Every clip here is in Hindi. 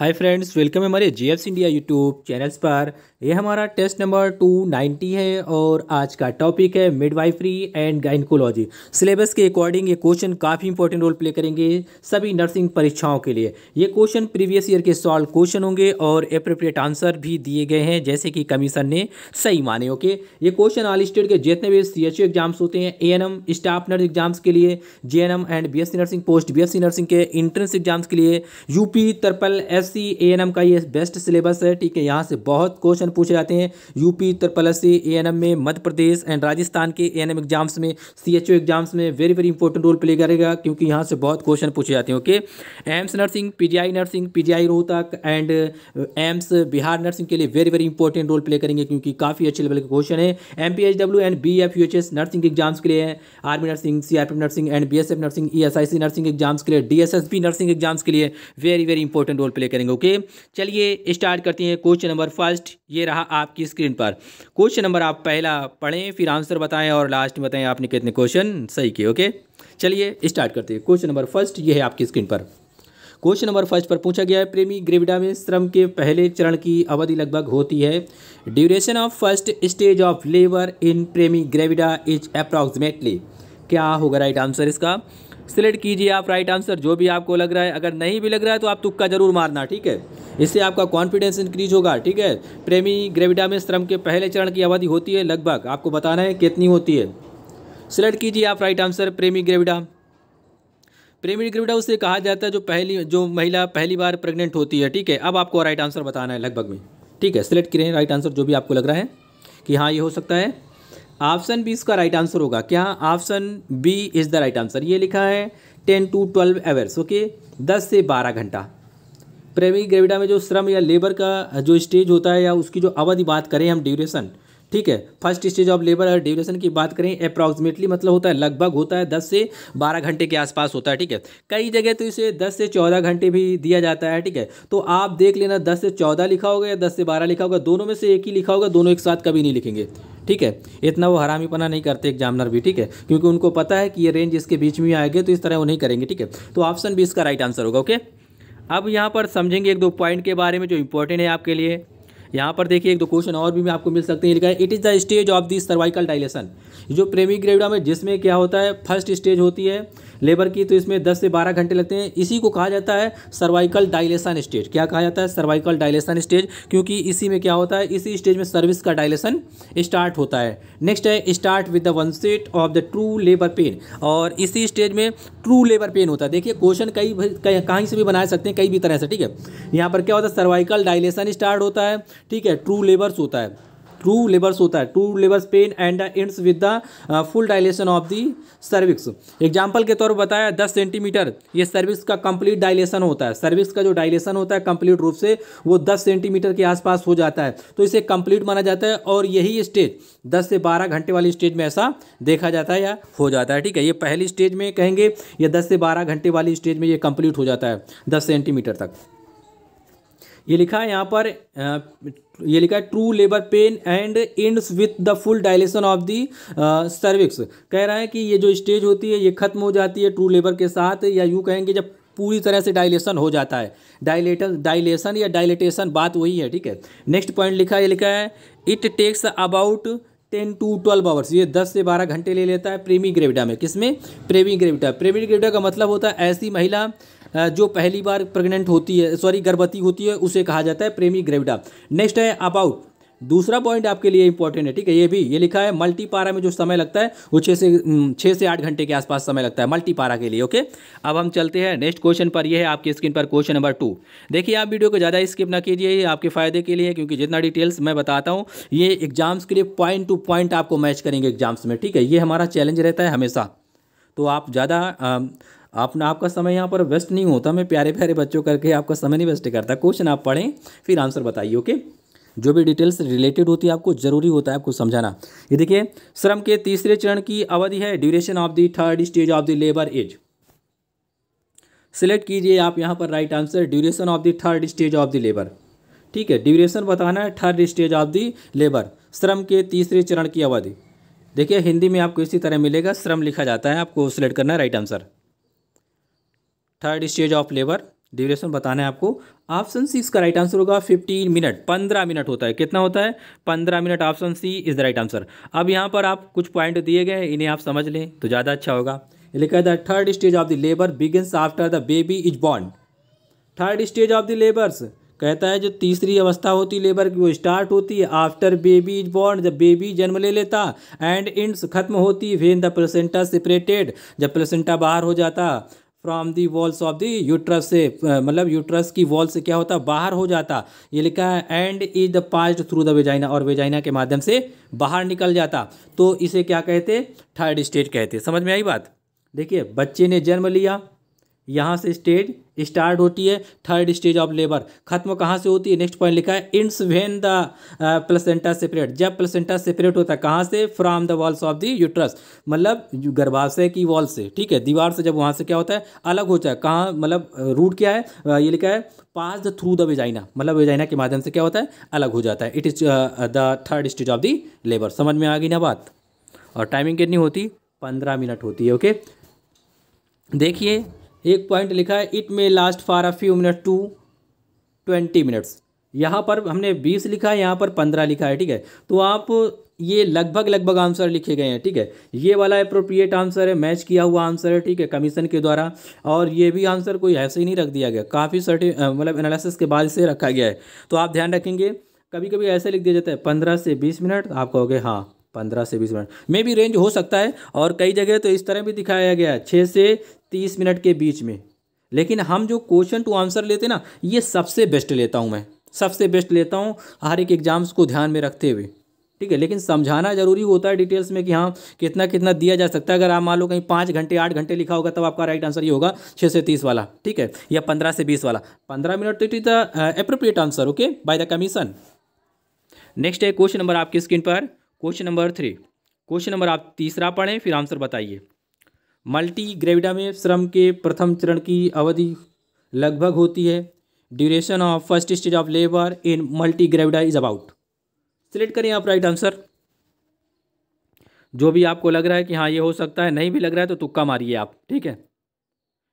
हाय फ्रेंड्स वेलकम हमारे J F India YouTube channels पर यह हमारा टेस्ट नंबर टू नाइन्टी है और आज का टॉपिक है मिडवाइफरी एंड गाइनकोलॉजी सिलेबस के अकॉर्डिंग ये क्वेश्चन काफ़ी इंपॉर्टेंट रोल प्ले करेंगे सभी नर्सिंग परीक्षाओं के लिए ये क्वेश्चन प्रीवियस ईयर के सॉल्व क्वेश्चन होंगे और अप्रोप्रिएट आंसर भी दिए गए हैं जैसे कि कमीशन ने सही माने ओके ये क्वेश्चन ऑल स्टेट के जितने भी सी एच एग्जाम्स होते हैं A N M staff nurse exams के लिए G N M and B S C nursing post B S C nursing के इंट्रेंस एग्जाम्स के लिए यूपी तरपल S C A N M का ये बेस्ट सिलेबस है ठीक है यहाँ से बहुत क्वेश्चन पूछे जाते हैं UP Uttar Pradesh A N M में मध्य प्रदेश एंड राजस्थान के ए एन एम एग्जाम्स में सी एग्जाम्स में very very important role play करेगा क्योंकि यहाँ से बहुत क्वेश्चन पूछे जाते हैं okay AIIMS nursing P nursing P G Rohtak and AIIMS uh, Bihar nursing के लिए very very important role play करेंगे क्योंकि काफ़ी अच्छे लेवल के क्वेश्चन है M and B F nursing exams के लिए army nursing C nursing and B S F nursing E I C nursing exams के लिए D S S B nursing exams के लिए very very important role play करेंगे ओके चलिए स्टार्ट करते हैं क्वेश्चन नंबर फर्स्ट ये रहा आपकी स्क्रीन पर क्वेश्चन नंबर आप पहला पढ़ें फिर आंसर बताएं और लास्ट में बताएं आपने कितने क्वेश्चन सही किए ओके चलिए स्टार्ट करते हैं क्वेश्चन नंबर फर्स्ट ये है आपकी स्क्रीन पर क्वेश्चन नंबर फर्स्ट पर पूछा गया है प्रेमी ग्रेविडा में श्रम के पहले चरण की अवधि लगभग होती है duration of first stage of labour in primi gravida is approximately क्या होगा राइट आंसर इसका सिलेक्ट कीजिए आप राइट आंसर जो भी आपको लग रहा है अगर नहीं भी लग रहा है तो आप तुक्का जरूर मारना ठीक है इससे आपका कॉन्फिडेंस इंक्रीज होगा ठीक है प्रेमी ग्रेविडा में श्रम के पहले चरण की अवधि होती है लगभग आपको बताना है कितनी होती है सिलेक्ट कीजिए आप right answer primi gravida primi gravida उसे कहा जाता है जो पहली जो महिला पहली बार प्रेग्नेंट होती है ठीक है अब आपको राइट आंसर बताना है लगभग में ठीक है सिलेक्ट करें राइट आंसर जो भी आपको लग रहा है कि हाँ ये हो सकता है ऑप्शन बी इसका राइट आंसर होगा क्या option B is the right answer ये लिखा है ten to twelve hours okay दस से बारह घंटा प्रेमी ग्रेविडा में जो श्रम या लेबर का जो स्टेज होता है या उसकी जो अवधि बात करें हम ड्यूरेशन ठीक है फर्स्ट स्टेज ऑफ लेबर और ड्यूरेशन की बात करें अप्रॉक्सीमेटली मतलब होता है लगभग होता है दस से बारह घंटे के आसपास होता है ठीक है कई जगह तो इसे दस से चौदह घंटे भी दिया जाता है ठीक है तो आप देख लेना दस से चौदह लिखा होगा या दस से बारह लिखा होगा दोनों में से एक ही लिखा होगा दोनों एक साथ कभी नहीं लिखेंगे ठीक है इतना वो हरामीपना नहीं करते एग्जामिनर भी ठीक है क्योंकि उनको पता है कि ये रेंज इसके बीच में आएगी तो इस तरह वो नहीं करेंगे ठीक है तो ऑप्शन बी इसका राइट आंसर होगा ओके अब यहाँ पर समझेंगे एक दो पॉइंट के बारे में जो इंपॉर्टेंट है आपके लिए यहाँ पर देखिए एक दो क्वेश्चन और भी मैं आपको मिल सकते हैं लिखा है it is the stage of this cervical dilation जो प्रेमी ग्रेविडा में जिसमें क्या होता है फर्स्ट स्टेज होती है लेबर की तो इसमें 10 से 12 घंटे लगते हैं इसी को कहा जाता है सर्वाइकल डायलेशन स्टेज क्या कहा जाता है सर्वाइकल डायलेशन स्टेज क्योंकि इसी में क्या होता है इसी स्टेज में सर्विस का डायलेशन स्टार्ट होता है नेक्स्ट है start with the onset of the true labour pain और इसी स्टेज में ट्रू लेबर पेन होता है देखिए क्वेश्चन कई कहीं से भी बना सकते हैं कई भी तरह से ठीक है यहाँ पर क्या होता है सर्वाइकल डायलेशन स्टार्ट होता है ठीक है ट्रू लेबर्स होता है ट्रू लेबर्स होता है true labours pain and ends with the full dilation of the cervix example के तौर पर बताया दस सेंटीमीटर ये सर्विक्स का कंप्लीट डायलेशन होता है सर्विक्स का जो डायलेशन होता है कंप्लीट रूप से वो दस सेंटीमीटर के आसपास हो जाता है तो इसे कंप्लीट माना जाता है और यही स्टेज दस से बारह घंटे वाली स्टेज में ऐसा देखा जाता है या हो जाता है ठीक है ये पहली स्टेज में कहेंगे या दस से बारह घंटे वाली स्टेज में ये कंप्लीट हो जाता है दस सेंटीमीटर तक ये लिखा है यहाँ पर ये लिखा है true labour pain and ends with the full dilation of the cervix कह रहा है कि ये जो स्टेज होती है ये खत्म हो जाती है ट्रू लेबर के साथ या यूँ कहेंगे जब पूरी तरह से डायलेशन हो जाता है डायलेट डायलेशन या डायलेटेशन बात वही है ठीक है नेक्स्ट पॉइंट लिखा है ये लिखा है it takes about ten to twelve hours ये दस से बारह घंटे ले लेता है प्रेमी ग्रेविडा में किसमें प्रेमी ग्रेविटा प्रेमी ग्रेविडा का मतलब होता है ऐसी महिला जो पहली बार प्रेग्नेंट होती है सॉरी गर्भवती होती है उसे कहा जाता है प्रेमी ग्रेविडा नेक्स्ट है अबाउट दूसरा पॉइंट आपके लिए इंपॉर्टेंट है ठीक है ये भी ये लिखा है मल्टीपारा में जो समय लगता है वो छः से छः से आठ घंटे के आसपास समय लगता है मल्टीपारा के लिए ओके अब हम चलते हैं नेक्स्ट क्वेश्चन पर ये है आपकी स्क्रीन पर क्वेश्चन नंबर टू देखिए आप वीडियो को ज़्यादा स्किप ना कीजिए ये आपके फायदे के लिए क्योंकि जितना डिटेल्स मैं बताता हूँ ये एग्जाम्स के लिए पॉइंट टू पॉइंट आपको मैच करेंगे एग्जाम्स में ठीक है ये हमारा चैलेंज रहता है हमेशा तो आप ज़्यादा आपने आपका समय यहाँ पर वेस्ट नहीं होता मैं प्यारे प्यारे बच्चों करके आपका समय नहीं वेस्ट करता क्वेश्चन आप पढ़ें फिर आंसर बताइए ओके जो भी डिटेल्स रिलेटेड होती है आपको जरूरी होता है आपको समझाना ये देखिए श्रम के तीसरे चरण की अवधि है duration of the third stage of the labour as select कीजिए आप यहाँ पर right answer duration of the third stage of the labour ठीक है ड्यूरेशन बताना है third stage of the labour श्रम के तीसरे चरण की अवधि देखिए हिंदी में आपको इसी तरह मिलेगा श्रम लिखा जाता है आपको सिलेक्ट करना है right answer third stage of labour duration बताना है आपको ऑप्शन सिक्स का राइट आंसर होगा फिफ्टीन मिनट पंद्रह मिनट होता है कितना होता है पंद्रह minute option C is the right answer अब यहाँ पर आप कुछ पॉइंट दिए गए इन्हें आप समझ लें तो ज़्यादा अच्छा होगा लिखा है the third stage of the labour begins after the baby is born third stage of the labours कहता है जो तीसरी अवस्था होती है लेबर की वो स्टार्ट होती है आफ्टर बेबी इज बॉर्न जब बेबी जन्म ले लेता एंड इंड्स खत्म होती वेन द प्लेसेंटा सेपरेटेड जब प्लेसेंटा बाहर हो जाता from the walls of the uterus से मतलब यूट्रस की वॉल से क्या होता बाहर हो जाता ये लिखा है and is the passed through the vagina और वेजाइना के माध्यम से बाहर निकल जाता तो इसे क्या कहते थर्ड स्टेज कहते समझ में आई बात देखिए बच्चे ने जन्म लिया यहाँ से स्टेज स्टार्ट होती है थर्ड स्टेज ऑफ लेबर खत्म कहाँ से होती है नेक्स्ट पॉइंट लिखा है ends when the placenta separate जब प्लेसेंटा सेपरेट होता है कहाँ से from the walls of the uterus मतलब गर्भाशय की वॉल से ठीक है दीवार से जब वहाँ से क्या होता है अलग हो जाए कहाँ मतलब रूट क्या है uh, ये लिखा है pass the through the vagina मतलब वेजाइना के माध्यम से क्या होता है अलग हो जाता है it is the third stage of the labour समझ में आ गई ना बात और टाइमिंग कितनी होती पंद्रह मिनट होती है ओके देखिए एक पॉइंट लिखा है it may last for a few minute to twenty minutes यहाँ पर हमने बीस लिखा है यहाँ पर पंद्रह लिखा है ठीक है तो आप ये लगभग लगभग आंसर लिखे गए हैं ठीक है ये वाला अप्रोप्रिएट आंसर है मैच किया हुआ आंसर है ठीक है कमीशन के द्वारा और ये भी आंसर कोई ऐसे ही नहीं रख दिया गया काफ़ी सर्टि मतलब एनालिसिस के बाद इसे रखा गया है तो आप ध्यान रखेंगे कभी कभी ऐसे लिख दिया जाता है पंद्रह से बीस मिनट आप कहोगे हाँ पंद्रह से बीस मिनट में भी रेंज हो सकता है और कई जगह तो इस तरह भी दिखाया गया है छः से तीस मिनट के बीच में लेकिन हम जो क्वेश्चन टू आंसर लेते ना ये सबसे बेस्ट लेता हूँ मैं सबसे बेस्ट लेता हूँ हर एक एग्ज़ाम्स को ध्यान में रखते हुए ठीक है लेकिन समझाना ज़रूरी होता है डिटेल्स में कि हाँ कितना कितना दिया जा सकता है अगर आप मान लो कहीं पाँच घंटे आठ घंटे लिखा होगा तब आपका राइट आंसर ये होगा छः से तीस वाला ठीक है या पंद्रह से बीस वाला पंद्रह मिनट तो is the appropriate answer okay by the commission next है क्वेश्चन नंबर आपकी स्क्रीन पर question number three question number आप तीसरा पढ़ें फिर आंसर बताइए मल्टी ग्रेविडा में श्रम के प्रथम चरण की अवधि लगभग होती है duration of first stage of labour in multi gravida is about select करें आप राइट आंसर जो भी आपको लग रहा है कि हाँ ये हो सकता है नहीं भी लग रहा है तो तुक्का मारिए आप ठीक है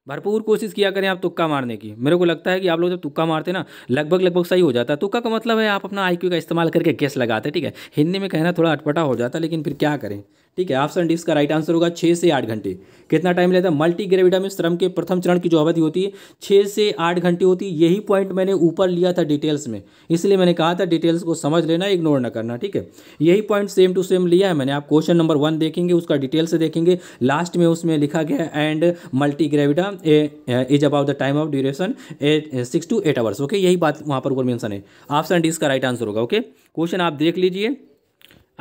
भरपूर कोशिश किया करें आप तुक्का मारने की मेरे को लगता है कि आप लोग जब तुक्का मारते ना लगभग लगभग सही हो जाता है तुक्का का मतलब है आप अपना आईक्यू का इस्तेमाल करके गैस लगाते ठीक है हिंदी में कहना थोड़ा अटपटा हो जाता है लेकिन फिर क्या करें ठीक है ऑप्शन डी इसका राइट आंसर होगा छः से आठ घंटे कितना टाइम लेता है मल्टी ग्रेविटा में श्रम के प्रथम चरण की जो अवधि होती है छः से आठ घंटे होती है यही पॉइंट मैंने ऊपर लिया था डिटेल्स में इसलिए मैंने कहा था डिटेल्स को समझ लेना इग्नोर ना करना ठीक है यही पॉइंट सेम टू सेम लिया है मैंने आप क्वेश्चन नंबर वन देखेंगे उसका डिटेल से देखेंगे लास्ट में उसमें लिखा गया है and multi gravida is about the time of duration at six to eight hours okay यही बात वहाँ पर ऊपर मेंशन है ऑप्शन डी इसका राइट आंसर होगा ओके क्वेश्चन आप देख लीजिए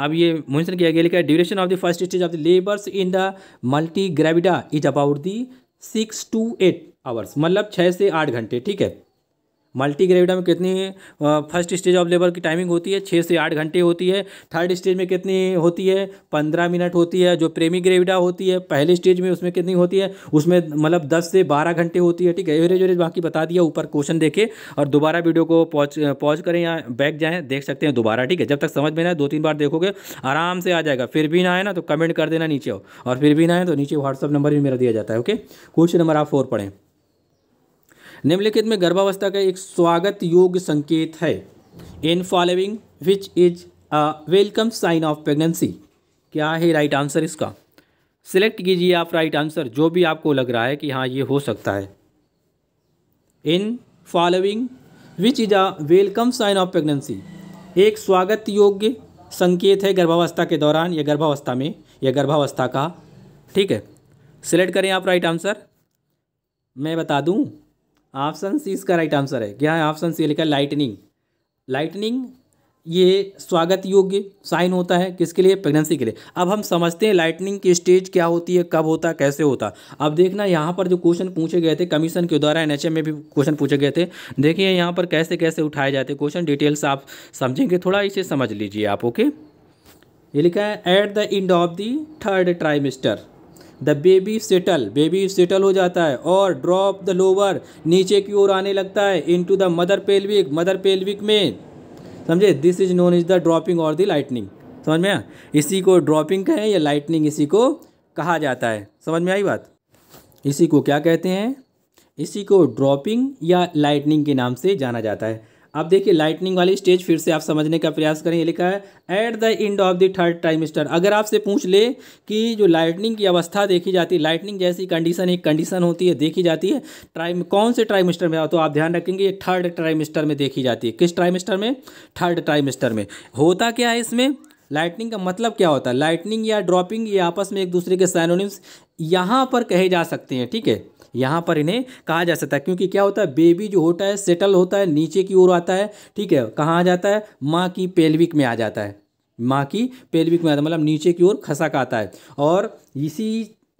अब ये मेंशन किया गया लिखा है duration of the first stage of the labours in the multi gravida is about the six to eight hours मतलब छः से आठ घंटे ठीक है मल्टी ग्रेविडा में कितनी फर्स्ट स्टेज ऑफ लेबर की टाइमिंग होती है छः से आठ घंटे होती है थर्ड स्टेज में कितनी होती है पंद्रह मिनट होती है जो प्रेमी ग्रेविडा होती है पहले स्टेज में उसमें कितनी होती है उसमें मतलब दस से बारह घंटे होती है ठीक है एवरेज एवरेज बाकी बता दिया ऊपर क्वेश्चन देखे और दोबारा वीडियो को पॉज पॉज करें या बैक जाएँ देख सकते हैं दोबारा ठीक है जब तक समझ में ना दो तीन बार देखोगे आराम से आ जाएगा फिर भी ना आए ना तो कमेंट कर देना नीचे और फिर भी ना आए तो नीचे व्हाट्सअप नंबर भी मेरा दिया जाता है ओके क्वेश्चन नंबर आप फोर पढ़ें निम्नलिखित में गर्भावस्था का एक स्वागत योग संकेत है in following which is a welcome sign of pregnancy क्या है राइट आंसर इसका सिलेक्ट कीजिए आप राइट आंसर जो भी आपको लग रहा है कि हाँ ये हो सकता है in following which is a welcome sign of pregnancy एक स्वागत योग्य संकेत है गर्भावस्था के दौरान या गर्भावस्था में या गर्भावस्था का ठीक है सिलेक्ट करें आप राइट आंसर मैं बता दूं ऑप्शन सी इसका राइट आंसर है क्या है ऑप्शन सी लिखा लाइटनिंग लाइटनिंग ये स्वागत योग्य साइन होता है किसके लिए प्रेगनेंसी के लिए अब हम समझते हैं लाइटनिंग की स्टेज क्या होती है कब होता कैसे होता अब देखना यहाँ पर जो क्वेश्चन पूछे गए थे कमीशन के द्वारा एन में भी क्वेश्चन पूछे गए थे देखिए यहाँ पर कैसे कैसे उठाए जाते क्वेश्चन डिटेल्स आप समझेंगे थोड़ा इसे समझ लीजिए आप ओके ये लिखा है at the end of the third trimester the baby settle baby settle हो जाता है और ड्रॉप द लोवर नीचे की ओर आने लगता है into the mother pelvic mother pelvic में समझे this is known is the dropping और द लाइटनिंग समझ में इसी को ड्रॉपिंग कहें या लाइटनिंग इसी को कहा जाता है समझ में आई बात इसी को क्या कहते हैं इसी को ड्रॉपिंग या लाइटनिंग के नाम से जाना जाता है अब देखिए लाइटनिंग वाली स्टेज फिर से आप समझने का प्रयास करें ये लिखा है at the end of the third trimester अगर आपसे पूछ ले कि जो लाइटनिंग की अवस्था देखी जाती है लाइटनिंग जैसी कंडीशन एक कंडीशन होती है देखी जाती है ट्राइम कौन से ट्राइमेस्टर में तो आप ध्यान रखेंगे ये थर्ड ट्राइमेस्टर में देखी जाती है किस ट्राइमेस्टर में थर्ड ट्राइमेस्टर में होता क्या है इसमें लाइटनिंग का मतलब क्या होता है लाइटनिंग या ड्रॉपिंग ये आपस में एक दूसरे के सैनोनिम्स यहाँ पर कहे जा सकते हैं ठीक है यहाँ पर इन्हें कहा जा सकता है क्योंकि क्या होता है बेबी जो होता है सेटल होता है नीचे की ओर आता है ठीक है कहाँ आ जाता है माँ की पेल्विक में आ जाता है माँ की पेल्विक में आता है मतलब नीचे की ओर खसक आता है और इसी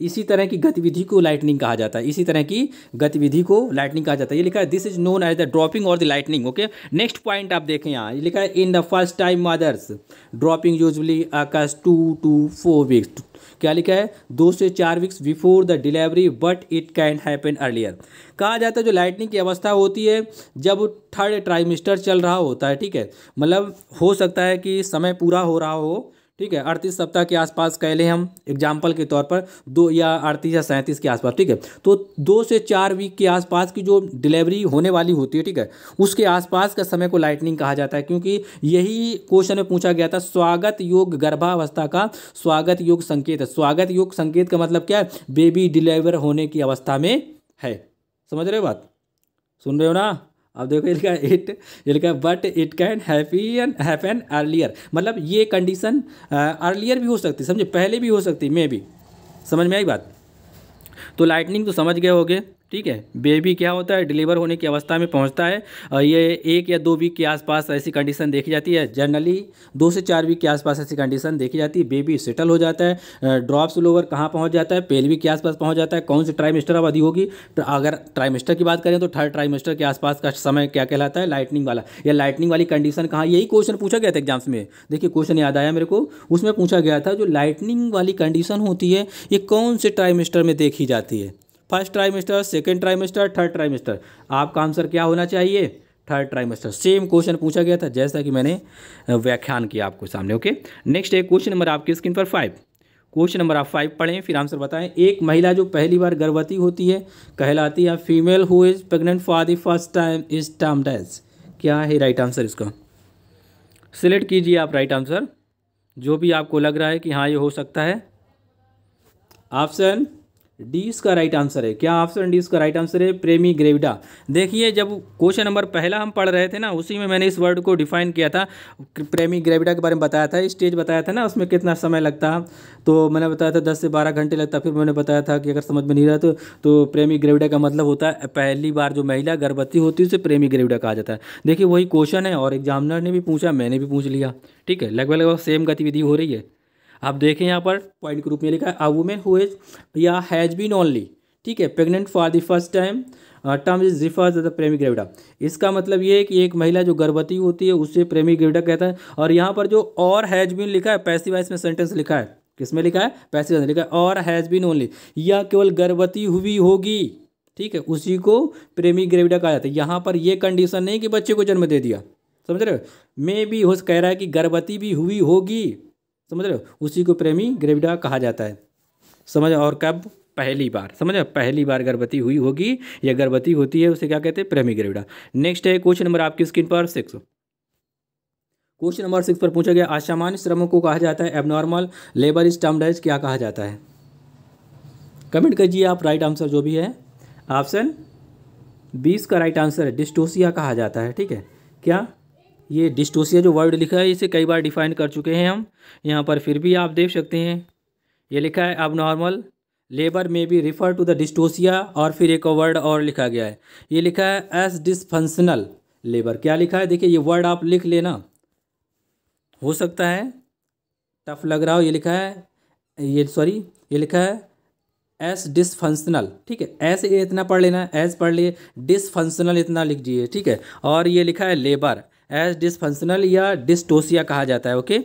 इसी तरह की गतिविधि को लाइटनिंग कहा जाता है इसी तरह की गतिविधि को लाइटनिंग कहा जाता है ये लिखा है this is known as the dropping और the lightening okay next point आप देखें यहाँ ये लिखा है in the first time mothers dropping usually occurs two to four weeks क्या लिखा है दो से चार weeks before the delivery but it can happen earlier कहा जाता है जो लाइटनिंग की अवस्था होती है जब थर्ड ट्राइमिस्टर चल रहा होता है ठीक है मतलब हो सकता है कि समय पूरा हो रहा हो ठीक है अड़तीस सप्ताह के आसपास कह लें हम एग्जाम्पल के तौर पर दो या अड़तीस या सैंतीस के आसपास ठीक है तो दो से चार वीक के आसपास की जो डिलीवरी होने वाली होती है ठीक है उसके आसपास का समय को लाइटनिंग कहा जाता है क्योंकि यही क्वेश्चन में पूछा गया था स्वागत योग गर्भावस्था का स्वागत योग संकेत स्वागत योग संकेत का मतलब क्या है बेबी डिलीवर होने की अवस्था में है समझ रहे हो बात सुन रहे हो ना अब देखो ये लिखा इट ये लिखा but it can happy an happen earlier मतलब ये कंडीशन अर्लियर भी हो सकती समझे पहले भी हो सकती मे भी समझ में आई बात तो लाइटनिंग तो समझ गए होगे ठीक है बेबी क्या होता है डिलीवर होने की अवस्था में पहुंचता है ये एक या दो वीक के आसपास ऐसी कंडीशन देखी जाती है जनरली दो से चार वीक के आसपास ऐसी कंडीशन देखी जाती है बेबी सेटल हो जाता है ड्रॉप्स लोवर कहाँ पहुँच जाता है पेलवी के आसपास पहुँच जाता है कौन सी ट्राइमेस्टर अवधि होगी अगर ट्राइमेस्टर की बात करें तो थर्ड ट्राइमेस्टर के आसपास का समय क्या कहलाता है लाइटनिंग वाला या लाइटनिंग वाली कंडीशन कहाँ यही क्वेश्चन पूछा गया था एग्जाम्स में देखिए क्वेश्चन याद आया मेरे को उसमें पूछा गया था जो लाइटनिंग वाली कंडीशन होती है ये कौन से ट्राइमेस्टर में देखी जाती है first trimester second trimester third trimester आपका आंसर क्या होना चाहिए थर्ड ट्राइमेस्टर सेम क्वेश्चन पूछा गया था जैसा कि मैंने व्याख्यान किया आपके सामने ओके नेक्स्ट है क्वेश्चन नंबर आपकी स्क्रीन पर फाइव क्वेश्चन नंबर आप फाइव पढ़ें फिर आंसर बताएं एक महिला जो पहली बार गर्भवती होती है कहलाती है female who is pregnant for the first time is termed as क्या है राइट आंसर इसका सिलेक्ट कीजिए आप राइट आंसर जो भी आपको लग रहा है कि हाँ ये हो सकता है ऑप्शन डी इसका राइट आंसर है क्या ऑप्शन डी इसका राइट आंसर है प्रेमी ग्रेविडा देखिए जब क्वेश्चन नंबर पहला हम पढ़ रहे थे ना उसी में मैंने इस वर्ड को डिफाइन किया था प्रेमी ग्रेविडा के बारे में बताया था स्टेज बताया था ना उसमें कितना समय लगता है तो मैंने बताया था दस से बारह घंटे लगता फिर मैंने बताया था कि अगर समझ में नहीं रहा तो, तो प्रेमी ग्रेविडा का मतलब होता है पहली बार जो महिला गर्भवती होती है उसे प्रेमी ग्रेविडा कहा जाता है देखिए वही क्वेश्चन है और एग्जामिनर ने भी पूछा मैंने भी पूछ लिया ठीक है लगभग लगभग सेम गतिविधि हो रही है आप देखें यहाँ पर पॉइंट के रूप में लिखा है अ वुमेन हु इज या हैज़ बीन ओनली ठीक है pregnant for the first time term is refers the primigravida इसका मतलब ये है कि एक महिला जो गर्भवती होती है उसे प्रेमी ग्रेविडा कहता है और यहाँ पर जो और हैज बीन लिखा है पैसी वाइस में सेंटेंस लिखा है किसमें लिखा है पैसिव लिखा है और हैज़ बीन ओनली या केवल गर्भवती हुई होगी ठीक है उसी को प्रेमी ग्रेविडा कहा जाता है यहाँ पर यह कंडीशन नहीं कि बच्चे को जन्म दे दिया समझ रहे हो मे भी हो कह रहा है कि गर्भवती भी हुई होगी समझ रहे हो उसी को प्रेमी ग्रेविडा कहा जाता है समझ और कब पहली बार समझ रहे पहली बार गर्भवती हुई होगी या गर्भवती होती है उसे क्या कहते हैं प्रेमी ग्रेविडा नेक्स्ट है क्वेश्चन नंबर आपकी स्क्रीन पर सिक्स क्वेश्चन नंबर सिक्स पर पूछा गया असामान्य श्रमों को कहा जाता है एबनॉर्मल लेबर स्टमडाइज क्या कहा जाता है कमेंट कीजिए आप राइट आंसर जो भी है ऑप्शन बीस का राइट आंसर है डिस्टोसिया कहा जाता है ठीक है क्या ये डिस्टोसिया जो वर्ड लिखा है इसे कई बार डिफाइन कर चुके हैं हम यहाँ पर फिर भी आप देख सकते हैं ये लिखा है अब नॉर्मल लेबर में भी रिफ़र टू द डिस्टोसिया और फिर एक वर्ड और लिखा गया है ये लिखा है एस डिसफंक्शनल लेबर क्या लिखा है देखिए ये वर्ड आप लिख लेना हो सकता है टफ लग रहा हो ये लिखा है ये सॉरी ये लिखा है एस डिसफंक्शनल ठीक है एस इतना पढ़ लेना एस पढ़ लिए डिसफंक्शनल इतना लिख दिए ठीक है और ये लिखा है लेबर एज डिसफंक्शनल या डिस्टोसिया कहा जाता है ओके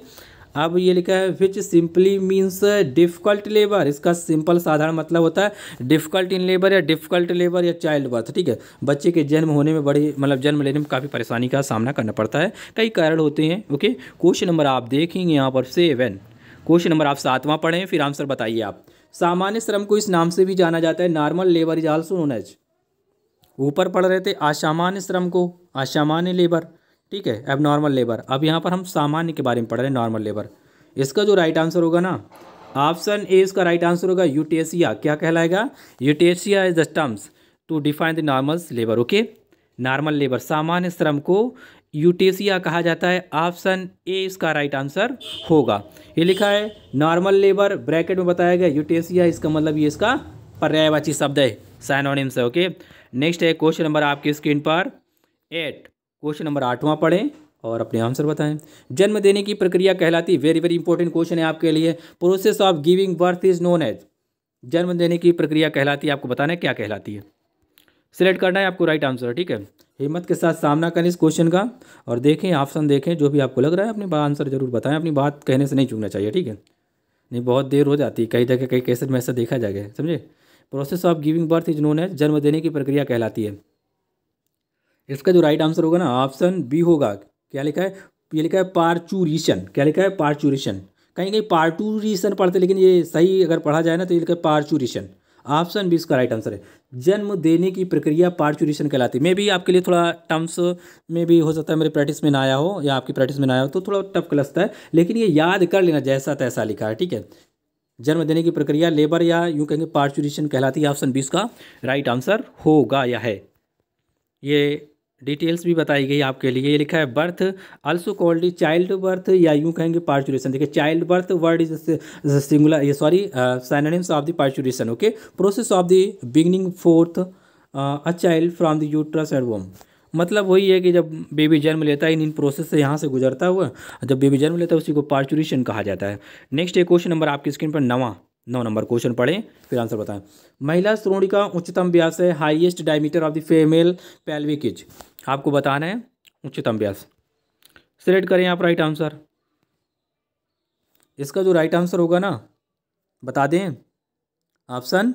अब ये लिखा है which simply means difficult labour इसका सिंपल साधारण मतलब होता है डिफ़िकल्ट इन लेबर या डिफ़िकल्ट लेबर या चाइल्ड बर्थ ठीक है बच्चे के जन्म होने में बड़ी मतलब जन्म लेने में काफ़ी परेशानी का सामना करना पड़ता है कई कारण होते हैं ओके क्वेश्चन नंबर आप देखेंगे यहाँ पर सेवन क्वेश्चन नंबर आप सातवां पढ़ें फिर आंसर बताइए आप सामान्य श्रम को इस नाम से भी जाना जाता है normal labour is also known as ऊपर पढ़ रहे थे असामान्य श्रम को असामान्य लेबर ठीक है एब नॉर्मल लेबर अब यहाँ पर हम सामान्य के बारे में पढ़ रहे हैं नॉर्मल लेबर इसका जो राइट आंसर होगा ना ऑप्शन ए इसका राइट आंसर होगा यूटेसिया क्या कहलाएगा eutocia is the terms to define the normal labour okay normal labour सामान्य श्रम को यूटेसिया कहा जाता है ऑप्शन ए इसका राइट आंसर होगा ये लिखा है नॉर्मल लेबर ब्रैकेट में बताया गया यूटेसिया इसका मतलब ये इसका पर्यायवाची शब्द है साइनोनिम्स है ओके नेक्स्ट है क्वेश्चन नंबर आपकी स्क्रीन पर एट क्वेश्चन नंबर आठवां पढ़ें और अपने आंसर बताएं जन्म देने की प्रक्रिया कहलाती वेरी वेरी इंपॉर्टेंट क्वेश्चन है आपके लिए process of giving birth is known as जन्म देने की प्रक्रिया कहलाती है आपको बताना है क्या कहलाती है सिलेक्ट करना है आपको राइट आंसर ठीक है हिम्मत के साथ सामना करें इस क्वेश्चन का और देखें ऑप्शन देखें जो भी आपको लग रहा है अपने आंसर जरूर बताएं अपनी बात कहने से नहीं चूकना चाहिए ठीक है नहीं बहुत देर हो जाती है कई जगह कई कैसे में ऐसा देखा जाएगा समझे process of giving birth is known as जन्म देने की प्रक्रिया कहलाती है इसका जो राइट आंसर होगा ना ऑप्शन बी होगा क्या लिखा है ये लिखा है पार्चूरिशन क्या लिखा है पार्चूरिशन कहीं कहीं पार्टूरिशन पढ़ते लेकिन ये सही अगर पढ़ा जाए ना तो ये लिखा है पार्चूरिशन ऑप्शन बी इसका राइट आंसर है जन्म देने की प्रक्रिया पार्चुरेशन कहलाती है मे भी आपके लिए थोड़ा टर्म्स में भी हो सकता है मेरे प्रैक्टिस में ना आया हो या आपकी प्रैक्टिस में ना आया हो तो थोड़ा टफ लगता है लेकिन ये याद कर लेना जैसा तैसा लिखा है ठीक है जन्म देने की प्रक्रिया लेबर या यूँ कहेंगे पार्चुरेशन कहलाती है ऑप्शन बीस का राइट आंसर होगा या है ये डिटेल्स भी बताई गई आपके लिए ये लिखा है birth also called childbirth या यूं कहेंगे पार्चुरेशन देखिए childbirth word is singular ये sorry synonyms of the parturition okay process of the bringing forth a child from the uterus and womb मतलब वही है कि जब बेबी जन्म लेता है इन इन प्रोसेस से यहाँ से गुजरता हुआ जब बेबी जन्म लेता है उसी को पार्चुरेशन कहा जाता है नेक्स्ट एक क्वेश्चन नंबर आपकी स्क्रीन पर नवा नौ नंबर क्वेश्चन पढ़ें फिर आंसर बताएं महिला श्रोणी का उच्चतम व्यास है highest diameter of the female pelvic is आपको बताना है उच्चतम व्यास सेलेक्ट करें आप राइट आंसर इसका जो राइट आंसर होगा ना बता दें ऑप्शन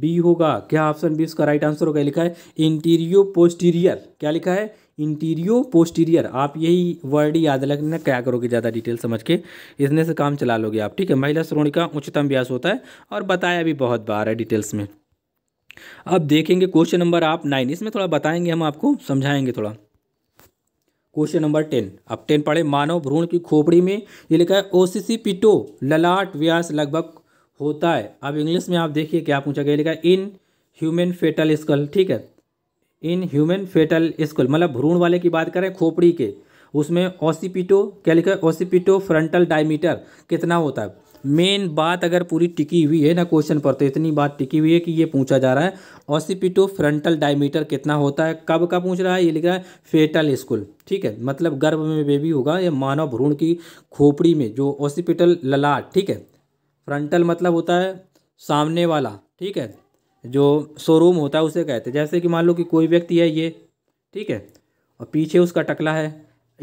बी होगा क्या ऑप्शन बी इसका राइट आंसर होगा लिखा है इंटीरियो पोस्टीरियर क्या लिखा है इंटीरियो पोस्टीरियर आप यही वर्ड याद रखना क्या करोगे ज़्यादा डिटेल समझ के इसने से काम चला लोगे आप ठीक है महिला श्रोणी का उच्चतम व्यास होता है और बताया भी बहुत बार है डिटेल्स में अब देखेंगे क्वेश्चन नंबर आप नाइन इसमें थोड़ा बताएंगे हम आपको समझाएंगे थोड़ा क्वेश्चन नंबर टेन अब टेन पढ़े मानव भ्रूण की खोपड़ी में ये लिखा है ओसीसी पिटो ललाट व्यास लगभग होता है अब इंग्लिश में आप देखिए क्या पूछा गया लिखा है इन ह्यूमन फेटल स्कल ठीक है इन ह्यूमन फेटल स्कूल मतलब भ्रूण वाले की बात करें खोपड़ी के उसमें ओसीपीटो क्या लिखा है ओसीपीटो फ्रंटल डायमीटर कितना होता है मेन बात अगर पूरी टिकी हुई है ना क्वेश्चन पर तो इतनी बात टिकी हुई है कि ये पूछा जा रहा है ओसीपीटो फ्रंटल डायमीटर कितना होता है कब का पूछ रहा है ये लिख रहा है फेटल स्कूल ठीक है मतलब गर्भ में बेबी होगा या मानव भ्रूण की खोपड़ी में जो ओसीपिटल ललाट ठीक है फ्रंटल मतलब होता है सामने वाला ठीक है जो शोरूम होता है उसे कहते हैं जैसे कि मान लो कि कोई व्यक्ति है ये ठीक है और पीछे उसका टकला है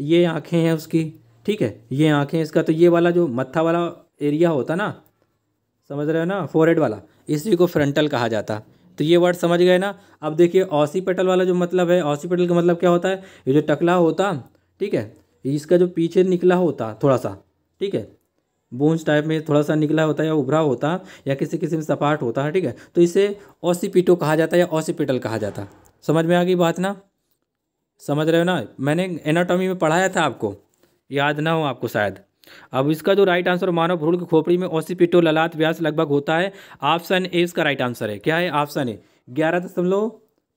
ये आँखें हैं उसकी ठीक है ये आँखें इसका तो ये वाला जो मत्था वाला एरिया होता ना समझ रहे हो ना फोरहेड वाला इसी को फ्रंटल कहा जाता तो ये वर्ड समझ गए ना अब देखिए ऑसीपेटल वाला जो मतलब है ऑसीपेटल का मतलब क्या होता है ये जो टकला होता ठीक है इसका जो पीछे निकला होता थोड़ा सा ठीक है बूंज टाइप में थोड़ा सा निकला होता है या उभरा होता या किसी किसी में सपाट होता है ठीक है तो इसे ओसीपिटो कहा जाता है या ओसीपिटल कहा जाता है समझ में आ गई बात ना समझ रहे हो ना मैंने एनाटॉमी में पढ़ाया था आपको याद ना हो आपको शायद अब इसका जो राइट आंसर मानव भ्रूण की खोपड़ी में ओसीपिटो ललात व्यास लगभग होता है ऑप्शन ए इसका राइट आंसर है क्या है ऑप्शन ए ग्यारह दशमलव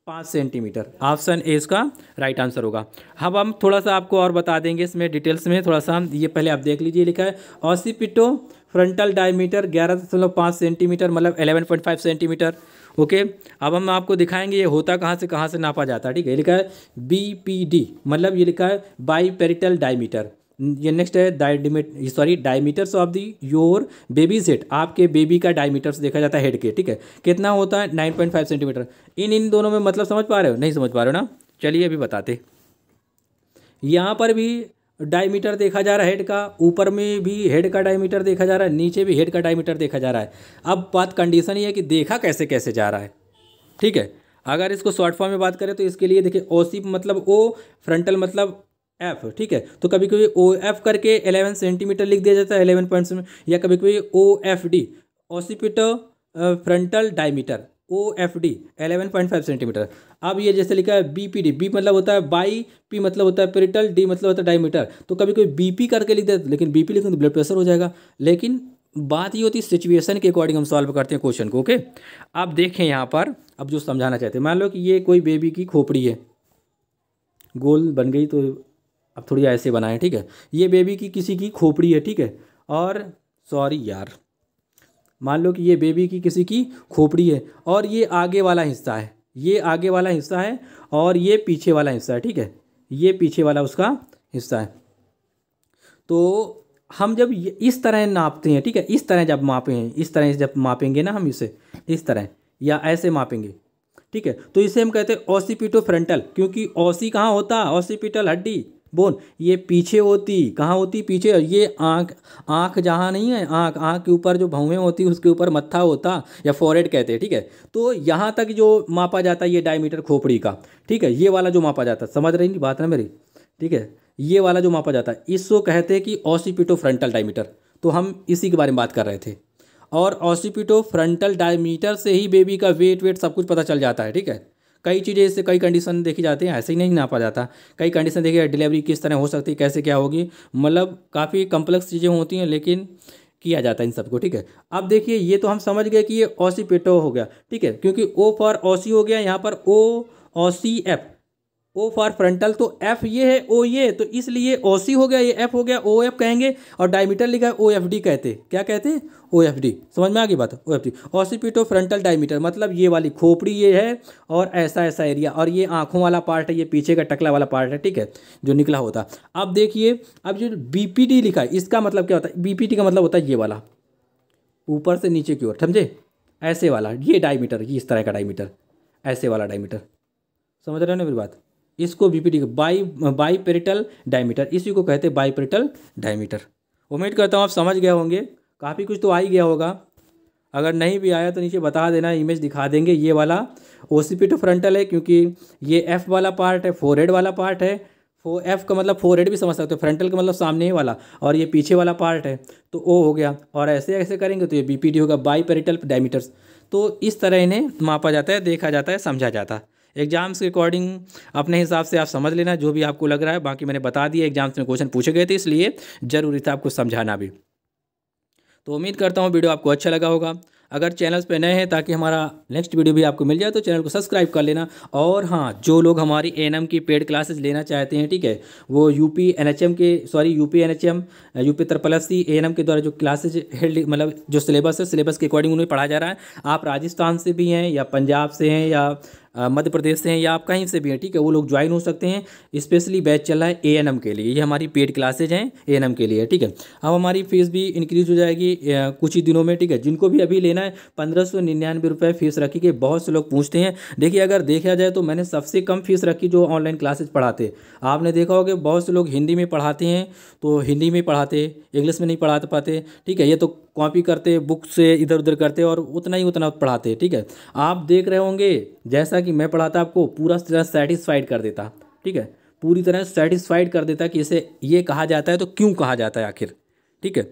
पाँच सेंटीमीटर ऑप्शन ए इसका राइट आंसर होगा अब हम थोड़ा सा आपको और बता देंगे इसमें डिटेल्स में थोड़ा सा ये पहले आप देख लीजिए लिखा है ऑसीपिटो फ्रंटल डायमीटर ग्यारह दशमलव पाँच सेंटीमीटर मतलब eleven point five centimetre okay अब हम आपको दिखाएंगे ये होता कहाँ से कहाँ से नापा जाता है ठीक है लिखा है बी पी डी मतलब ये लिखा है बाई पेरिटल डायमीटर ये नेक्स्ट है diameter sorry diameters of the your baby's head आपके बेबी का डायमीटर्स देखा जाता है हेड के ठीक है कितना होता है नाइन पॉइंट फाइव सेंटीमीटर इन इन दोनों में मतलब समझ पा रहे हो नहीं समझ पा रहे हो ना चलिए अभी बताते यहाँ पर भी डायमीटर देखा जा रहा है हेड का ऊपर में भी हेड का डायमीटर देखा जा रहा है नीचे भी हेड का डायमीटर देखा जा रहा है अब बात कंडीशन ये है कि देखा कैसे कैसे जा रहा है ठीक है अगर इसको शॉर्ट फॉर्म में बात करें तो इसके लिए देखिए ओसिप मतलब ओ फ्रंटल मतलब एफ ठीक है तो कभी कभी ओ एफ करके एलेवन सेंटीमीटर लिख दिया जाता है एलेवन पॉइंट या कभी कभी O F D occipito frontal diameter O F D eleven point five centimetre अब ये जैसे लिखा है बी पी डी बी मतलब होता है बाई पी मतलब होता है पेरिटल डी मतलब होता है डायमीटर तो कभी कभी बी पी करके लिख देते लेकिन बी पी लिखें तो ब्लड प्रेशर हो जाएगा लेकिन बात ये होती है सिचुएशन के अकॉर्डिंग हम सॉल्व करते हैं क्वेश्चन को ओके आप देखें यहाँ पर अब जो समझाना चाहते हैं मान लो कि ये कोई बेबी की खोपड़ी है गोल बन गई तो अब थोड़ी ऐसे बनाएं ठीक है ये बेबी की किसी की खोपड़ी है ठीक है और सॉरी यार मान लो कि ये बेबी की किसी की खोपड़ी है और ये आगे वाला हिस्सा है ये आगे वाला हिस्सा है और ये पीछे वाला हिस्सा है ठीक है ये पीछे वाला उसका हिस्सा है तो हम जब इस तरह नापते हैं ठीक है इस तरह जब मापे हैं इस तरह जब मापेंगे ना हम इसे इस तरह या ऐसे मापेंगे ठीक है तो इसे हम कहते हैं ओसीपिटो फ्रंटल क्योंकि ओसी कहाँ होता है ओसीपिटल हड्डी बोल ये पीछे होती कहाँ होती पीछे ये आँख आँख जहाँ नहीं है आँख आँख के ऊपर जो भवें होती उसके ऊपर मत्था होता या फॉरेड कहते हैं ठीक है तो यहाँ तक जो मापा जाता है ये डायमीटर खोपड़ी का ठीक है ये वाला जो मापा जाता है समझ रही नहीं बात ना मेरी ठीक है ये वाला जो मापा जाता है इसको कहते हैं कि ऑसीपिटो फ्रंटल डायमीटर तो हम इसी के बारे में बात कर रहे थे और ऑसीपिटो फ्रंटल डायमीटर से ही बेबी का वेट वेट सब कुछ पता चल जाता है ठीक है कई चीज़ें इससे कई कंडीशन देखी जाती हैं ऐसे ही नहीं नापा जाता कई कंडीशन देखिए डिलीवरी किस तरह हो सकती है कैसे क्या होगी मतलब काफ़ी कम्प्लेक्स चीज़ें होती हैं लेकिन किया जाता है इन सबको ठीक है अब देखिए ये तो हम समझ गए कि ये ओसी पेटो हो गया ठीक है क्योंकि ओ फॉर ओसी हो गया यहाँ पर ओ ओसी एफ ओ फॉर फ्रंटल तो एफ ये है ओ ये तो इसलिए ओ सी हो गया ये एफ हो गया ओ एफ कहेंगे और डायमीटर लिखा है ओ एफ डी कहते क्या कहते हैं ओ एफ डी समझ में आ गई बात O F D occipito frontal diameter मतलब ये वाली खोपड़ी ये है और ऐसा ऐसा एरिया और ये आँखों वाला पार्ट है ये पीछे का टकला वाला पार्ट है ठीक है जो निकला होता अब देखिए अब जो बी पी डी लिखा है इसका मतलब क्या होता है बी पी डी का मतलब होता है ये वाला ऊपर से नीचे की ओर समझे ऐसे वाला ये डायमीटर ये इस तरह का डायमीटर ऐसे वाला डायमीटर समझ रहे हो ना मेरी बात इसको BPD bi biparietal diameter इसी को कहते हैं बाई पेरिटल डायमीटर उम्मीद करता हूँ आप समझ गए होंगे काफ़ी कुछ तो आ ही गया होगा अगर नहीं भी आया तो नीचे बता देना इमेज दिखा देंगे ये वाला ओसीपीटो तो फ्रंटल है क्योंकि ये एफ वाला पार्ट है फोर वाला पार्ट है फो एफ का मतलब फोर हेड भी समझ सकते हो फ्रंटल का मतलब सामने ही वाला और ये पीछे वाला पार्ट है तो ओ हो गया और ऐसे ऐसे करेंगे तो ये बीपीडी होगा बाई पेरिटल डायमीटर्स तो इस तरह इन्हें मापा जाता है देखा जाता है समझा जाता है एग्जाम्स के अकॉर्डिंग अपने हिसाब से आप समझ लेना जो भी आपको लग रहा है बाकी मैंने बता दिया एग्जाम्स में क्वेश्चन पूछे गए थे इसलिए ज़रूरी था आपको समझाना भी तो उम्मीद करता हूँ वीडियो आपको अच्छा लगा होगा अगर चैनल्स पे नए हैं ताकि हमारा नेक्स्ट वीडियो भी आपको मिल जाए तो चैनल को सब्सक्राइब कर लेना और हाँ जो लोग हमारी एन की पेड क्लासेस लेना चाहते हैं ठीक है वो यू पी के sorry U P N H M U P C A के द्वारा जो क्लासेज हेल्ड मतलब जो सिलेबस है सिलेबस के अकॉर्डिंग उन्हें पढ़ाया जा रहा है आप राजस्थान से भी हैं या पंजाब से हैं या मध्य प्रदेश से हैं या आप कहीं से भी हैं ठीक है वो लोग ज्वाइन हो सकते हैं स्पेशली बैच चल रहा है ए के लिए ये हमारी पेड क्लासेज हैं ए के लिए ठीक है अब हमारी फ़ीस भी इंक्रीज़ हो जाएगी कुछ ही दिनों में ठीक है जिनको भी अभी लेना है पंद्रह सौ निन्यानवे रुपये फ़ीस रखी गई बहुत से लोग पूछते हैं देखिए अगर देखा जाए तो मैंने सबसे कम फ़ीस रखी जो ऑनलाइन क्लासेज पढ़ाते आपने देखा होगा बहुत से लोग हिंदी में पढ़ाते हैं तो हिंदी में पढ़ाते इंग्लिश में नहीं पढ़ा पाते ठीक है ये तो कॉपी करते बुक से इधर उधर करते और उतना ही उतना पढ़ाते ठीक है आप देख रहे होंगे जैसा कि मैं पढ़ाता आपको पूरा तरह सेटिस्फाइड कर देता ठीक है पूरी तरह सेटिस्फाइड कर देता कि इसे ये कहा जाता है तो क्यों कहा जाता है आखिर ठीक है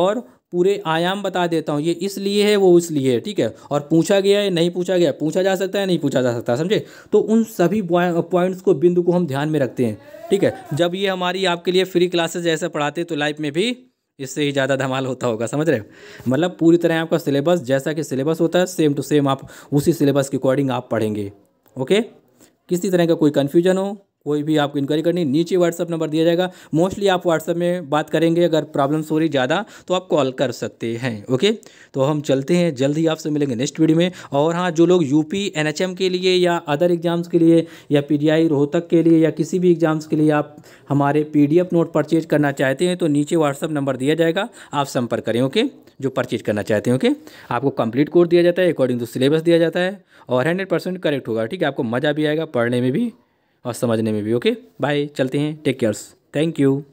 और पूरे आयाम बता देता हूँ ये इसलिए है वो इसलिए है ठीक है और पूछा गया है नहीं पूछा गया पूछा जा सकता है नहीं पूछा जा सकता समझे तो उन सभी पॉइंट्स को बिंदु को हम ध्यान में रखते हैं ठीक है जब ये हमारी आपके लिए फ्री क्लासेस जैसे पढ़ाते तो लाइफ में भी इससे ही ज़्यादा धमाल होता होगा समझ रहे मतलब पूरी तरह आपका सिलेबस जैसा कि सिलेबस होता है सेम टू सेम आप उसी सिलेबस के अकॉर्डिंग आप पढ़ेंगे ओके किसी तरह का कोई कन्फ्यूजन हो कोई भी आपको इंक्वायरी करनी नीचे व्हाट्सअप नंबर दिया जाएगा मोस्टली आप व्हाट्सअप में बात करेंगे अगर प्रॉब्लम्स हो रही ज़्यादा तो आप कॉल कर सकते हैं ओके तो हम चलते हैं जल्द ही आपसे मिलेंगे नेक्स्ट वीडियो में और हाँ जो लोग यूपी एनएचएम के लिए या अदर एग्जाम्स के लिए या आई रोहतक के लिए या किसी भी एग्ज़ाम्स के लिए आप हमारे एफ नोट परचेज करना चाहते हैं तो नीचे व्हाट्सअप नंबर दिया जाएगा आप संपर्क करें ओके जो परचेज करना चाहते हैं ओके आपको कंप्लीट कोर्स दिया जाता है अकॉर्डिंग टू सिलेबस दिया जाता है और हंड्रेड परसेंट करेक्ट होगा ठीक है आपको मज़ा भी आएगा पढ़ने में भी और समझने में भी ओके बाय चलते हैं टेक केयर्स थैंक यू